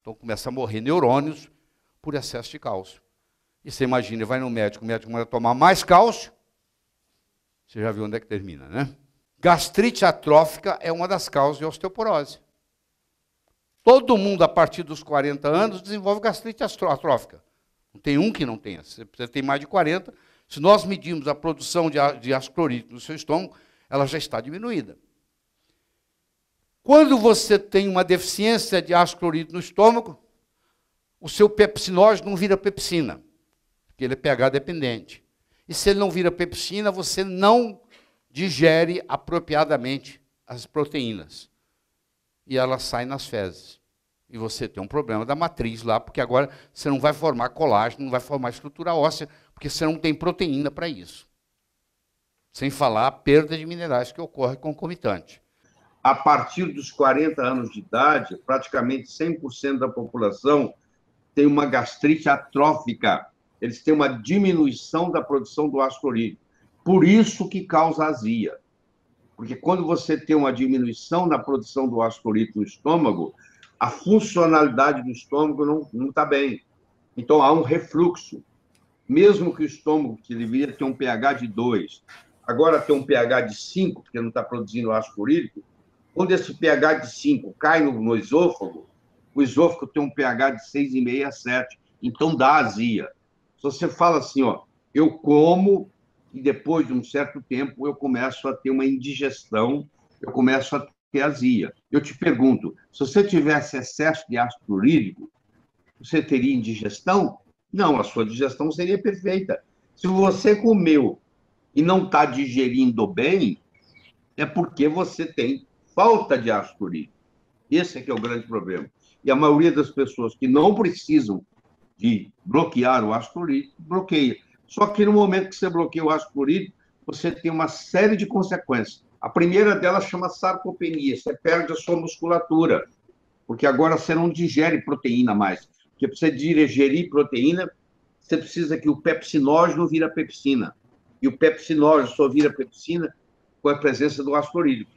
Então começa a morrer neurônios por excesso de cálcio. E você imagina, vai no médico, o médico manda tomar mais cálcio, você já viu onde é que termina, né? Gastrite atrófica é uma das causas de osteoporose. Todo mundo, a partir dos 40 anos, desenvolve gastrite atrófica. Não tem um que não tenha. Se você tem mais de 40, se nós medirmos a produção de, ácido clorídrico no seu estômago, ela já está diminuída. Quando você tem uma deficiência de ácido clorídrico no estômago, o seu pepsinógeno não vira pepsina, porque ele é pH dependente. E se ele não vira pepsina, você não digere apropriadamente as proteínas. E elas saem nas fezes. E você tem um problema da matriz lá, porque agora você não vai formar colágeno, não vai formar estrutura óssea, porque você não tem proteína para isso. Sem falar a perda de minerais que ocorre concomitante a partir dos 40 anos de idade, praticamente 100% da população tem uma gastrite atrófica. Eles têm uma diminuição da produção do ácido clorídrico, Por isso que causa azia. Porque quando você tem uma diminuição na produção do ácido clorídrico no estômago, a funcionalidade do estômago não está bem. Então há um refluxo. Mesmo que o estômago, que deveria ter um pH de 2, agora tem um pH de 5, porque não está produzindo ácido clorídrico. Quando esse pH de 5 cai no, no esôfago, o esôfago tem um pH de 6,5 a 7, então dá azia. Se você fala assim, ó, eu como e depois de um certo tempo eu começo a ter uma indigestão, eu começo a ter azia. Eu te pergunto, se você tivesse excesso de ácido clorídrico, você teria indigestão? Não, a sua digestão seria perfeita. Se você comeu e não está digerindo bem, é porque você tem falta de ácido clorídrico. Esse é que é o grande problema. E a maioria das pessoas que não precisam de bloquear o ácido clorídrico, bloqueia. Só que no momento que você bloqueia o ácido clorídrico, você tem uma série de consequências. A primeira delas chama sarcopenia, você perde a sua musculatura, porque agora você não digere proteína mais. Porque para você digerir proteína, você precisa que o pepsinógeno vira pepsina. E o pepsinógeno só vira pepsina com a presença do ácido clorídrico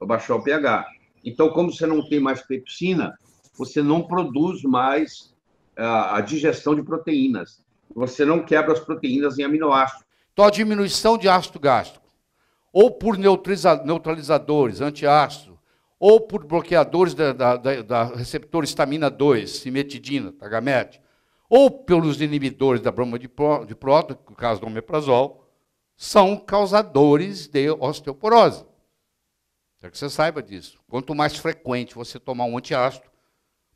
para baixar o pH. Então, como você não tem mais pepsina, você não produz mais a, digestão de proteínas. Você não quebra as proteínas em aminoácidos. Então, a diminuição de ácido gástrico, ou por neutralizadores, antiácido, ou por bloqueadores da, da, da, da receptor estamina 2, cimetidina, tagamete, ou pelos inibidores da broma de, pró, de próton, no caso do omeprazol, são causadores de osteoporose. Quero que você saiba disso. Quanto mais frequente você tomar um antiácido,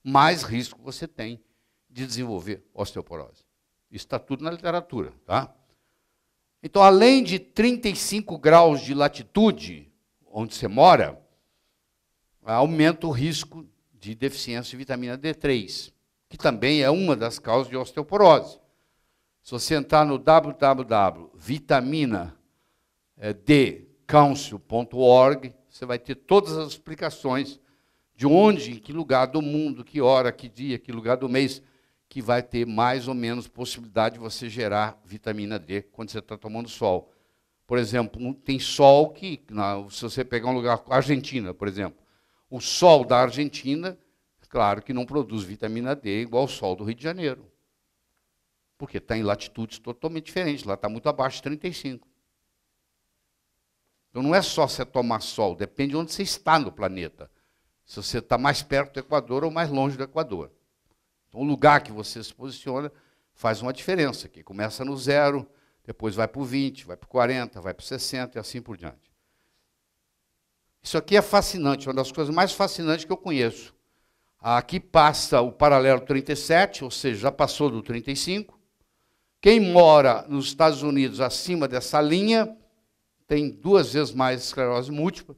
mais risco você tem de desenvolver osteoporose. Isso está tudo na literatura, tá? Então, além de 35 graus de latitude, onde você mora, aumenta o risco de deficiência de vitamina D3, que também é uma das causas de osteoporose. Se você entrar no www.vitaminadcalcio.org, você vai ter todas as explicações de onde, em que lugar do mundo, que hora, que dia, que lugar do mês, que vai ter mais ou menos possibilidade de você gerar vitamina D quando você está tomando sol. Por exemplo, tem sol que, se você pegar um lugar, Argentina, por exemplo, o sol da Argentina, claro que não produz vitamina D igual ao sol do Rio de Janeiro. Porque está em latitudes totalmente diferentes, lá está muito abaixo de 35. Então não é só você tomar sol, depende de onde você está no planeta. Se você está mais perto do Equador ou mais longe do Equador. Então o lugar que você se posiciona faz uma diferença, que começa no zero, depois vai para o 20, vai para o 40, vai para o 60 e assim por diante. Isso aqui é fascinante, uma das coisas mais fascinantes que eu conheço. Aqui passa o paralelo 37, ou seja, já passou do 35. Quem mora nos Estados Unidos acima dessa linha tem duas vezes mais esclerose múltipla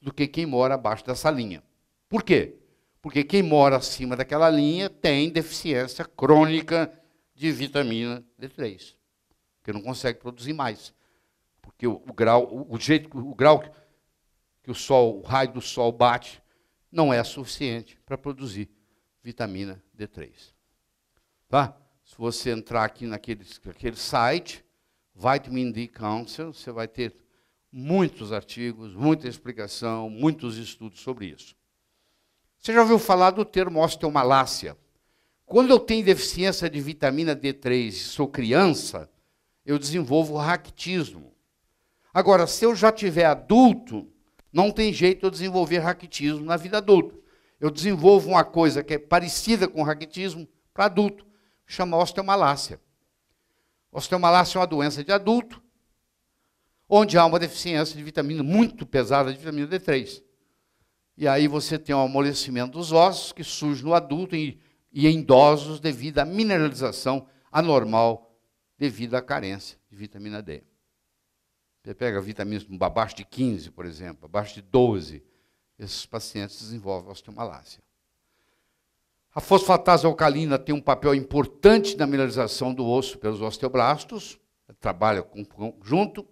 do que quem mora abaixo dessa linha. Por quê? Porque quem mora acima daquela linha tem deficiência crônica de vitamina D3, porque não consegue produzir mais. Porque o, o grau, o, o, jeito, o grau que, que o sol, o raio do sol bate, não é suficiente para produzir vitamina D3. Tá? Se você entrar aqui naquele, naquele site, Vitamin D Council, você vai ter muitos artigos, muita explicação, muitos estudos sobre isso. Você já ouviu falar do termo osteomalácia? Quando eu tenho deficiência de vitamina D3 e sou criança, eu desenvolvo raquitismo. Agora, se eu já tiver adulto, não tem jeito eu desenvolver raquitismo na vida adulta. Eu desenvolvo uma coisa que é parecida com raquitismo para adulto, chama osteomalácia. Osteomalácia é uma doença de adulto onde há uma deficiência de vitamina muito pesada, de vitamina D3. E aí você tem um amolecimento dos ossos que surge no adulto e, e em idosos devido à mineralização anormal devido à carência de vitamina D. Você pega vitaminas abaixo de 15, por exemplo, abaixo de 12, esses pacientes desenvolvem osteomalácia. A fosfatase alcalina tem um papel importante na mineralização do osso pelos osteoblastos, trabalha com, com, junto,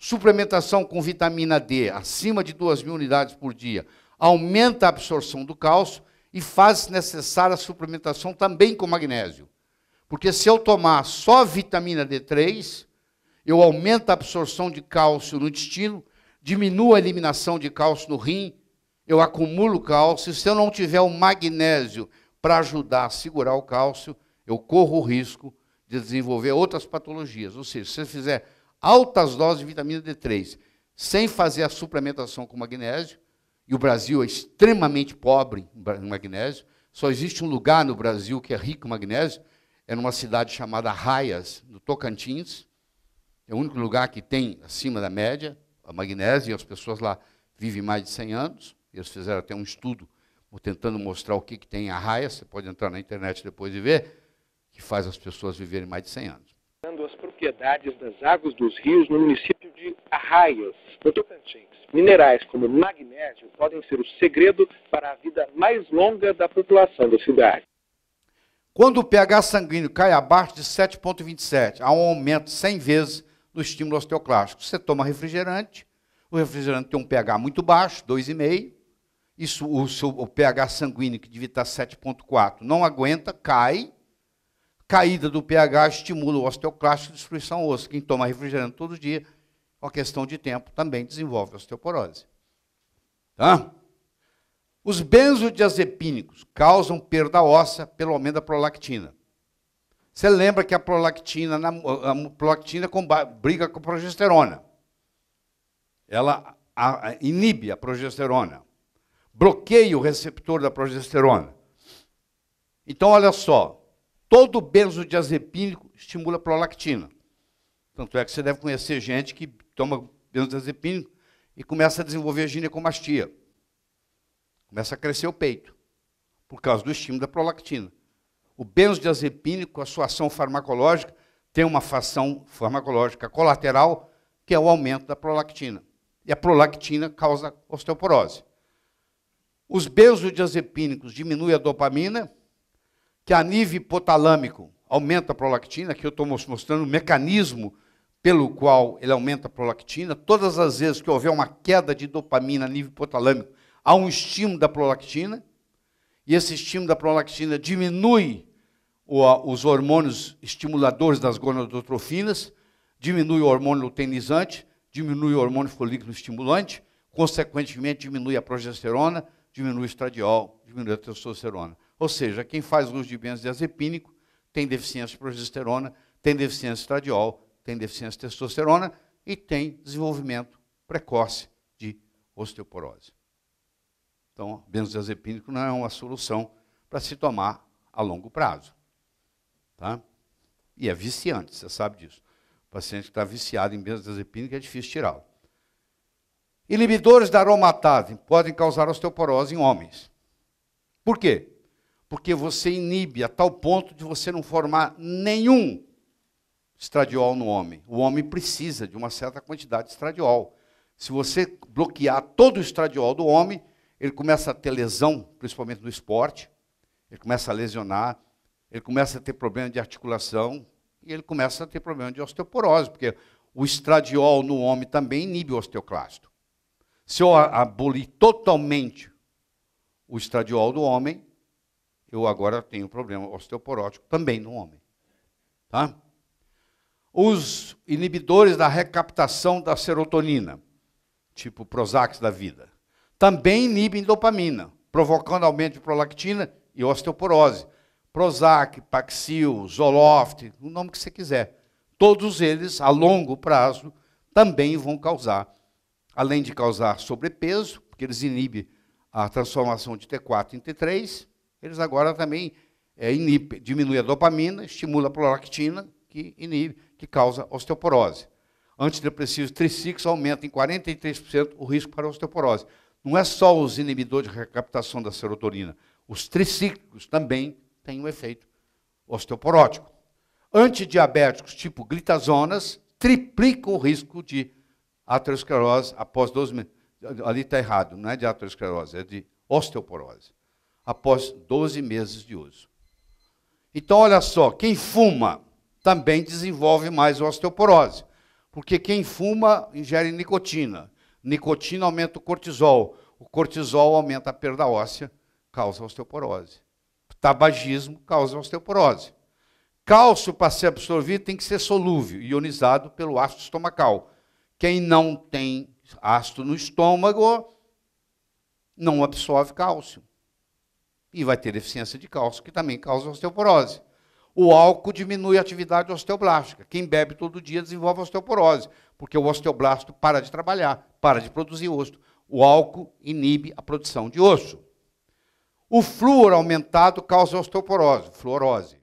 Suplementação com vitamina D, acima de 2 mil unidades por dia, aumenta a absorção do cálcio e faz necessária a suplementação também com magnésio. Porque se eu tomar só vitamina D3, eu aumento a absorção de cálcio no intestino, diminuo a eliminação de cálcio no rim, eu acumulo cálcio. Se eu não tiver o magnésio para ajudar a segurar o cálcio, eu corro o risco de desenvolver outras patologias. Ou seja, se você fizer altas doses de vitamina D3, sem fazer a suplementação com magnésio, e o Brasil é extremamente pobre em magnésio, só existe um lugar no Brasil que é rico em magnésio, é numa cidade chamada Raias, no Tocantins, é o único lugar que tem acima da média a magnésio, e as pessoas lá vivem mais de 100 anos, eles fizeram até um estudo tentando mostrar o que, que tem a Raias, você pode entrar na internet depois e ver, que faz as pessoas viverem mais de 100 anos propriedades das águas dos rios no município de Arraias, no Tocantins. Minerais como magnésio podem ser o segredo para a vida mais longa da população da cidade. Quando o pH sanguíneo cai abaixo de 7,27, há um aumento 100 vezes no estímulo osteoclástico. Você toma refrigerante, o refrigerante tem um pH muito baixo, 2,5. Isso, o, seu, o pH sanguíneo, que devia estar 7,4, não aguenta, cai Caída do pH estimula o osteoclasto e destruição óssea. Quem toma refrigerante todo dia, uma questão de tempo, também desenvolve osteoporose. Tá? Os benzodiazepínicos causam perda óssea pelo aumento da prolactina. Você lembra que a prolactina, a prolactina briga com a progesterona. Ela inibe a progesterona. Bloqueia o receptor da progesterona. Então, olha só. Todo benzodiazepínico estimula a prolactina. Tanto é que você deve conhecer gente que toma benzodiazepínico e começa a desenvolver ginecomastia. Começa a crescer o peito, por causa do estímulo da prolactina. O benzodiazepínico, a sua ação farmacológica, tem uma ação farmacológica colateral, que é o aumento da prolactina. E a prolactina causa osteoporose. Os benzodiazepínicos diminuem a dopamina, que a nível hipotalâmico aumenta a prolactina, que eu estou mostrando o mecanismo pelo qual ele aumenta a prolactina. Todas as vezes que houver uma queda de dopamina a nível hipotalâmico, há um estímulo da prolactina, e esse estímulo da prolactina diminui os hormônios estimuladores das gonadotrofinas, diminui o hormônio luteinizante, diminui o hormônio folículo estimulante, consequentemente diminui a progesterona, diminui o estradiol, diminui a testosterona. Ou seja, quem faz uso de benzodiazepínico tem deficiência de progesterona, tem deficiência de estradiol, tem deficiência de testosterona e tem desenvolvimento precoce de osteoporose. Então, benzodiazepínico não é uma solução para se tomar a longo prazo. Tá? E é viciante, você sabe disso. O paciente que está viciado em benzodiazepínico é difícil tirá-lo. Inibidores da aromatase podem causar osteoporose em homens. Por quê? porque você inibe a tal ponto de você não formar nenhum estradiol no homem. O homem precisa de uma certa quantidade de estradiol. Se você bloquear todo o estradiol do homem, ele começa a ter lesão, principalmente no esporte, ele começa a lesionar, ele começa a ter problema de articulação e ele começa a ter problema de osteoporose, porque o estradiol no homem também inibe o osteoclasto. Se eu abolir totalmente o estradiol do homem, eu agora tenho problema osteoporótico também no homem. Tá? Os inibidores da recaptação da serotonina, tipo Prozac da vida, também inibem dopamina, provocando aumento de prolactina e osteoporose. Prozac, Paxil, Zoloft, o nome que você quiser. Todos eles, a longo prazo, também vão causar, além de causar sobrepeso, porque eles inibem a transformação de T4 em T3, eles agora também é, diminui a dopamina, estimula a prolactina, que inibe, que causa osteoporose. Antidepressivos tricíclicos aumentam em 43% o risco para osteoporose. Não é só os inibidores de recaptação da serotonina, os tricíclicos também têm um efeito osteoporótico. Antidiabéticos tipo glitazonas triplicam o risco de aterosclerose após 12 meses. Ali está errado, não é de aterosclerose, é de osteoporose após 12 meses de uso. Então, olha só, quem fuma também desenvolve mais osteoporose, porque quem fuma ingere nicotina. Nicotina aumenta o cortisol, o cortisol aumenta a perda óssea, causa osteoporose. tabagismo causa osteoporose. Cálcio, para ser absorvido, tem que ser solúvel, ionizado pelo ácido estomacal. Quem não tem ácido no estômago não absorve cálcio. E vai ter deficiência de cálcio, que também causa osteoporose. O álcool diminui a atividade osteoblástica. Quem bebe todo dia desenvolve osteoporose, porque o osteoblasto para de trabalhar, para de produzir osso. O álcool inibe a produção de osso. O flúor aumentado causa osteoporose, fluorose.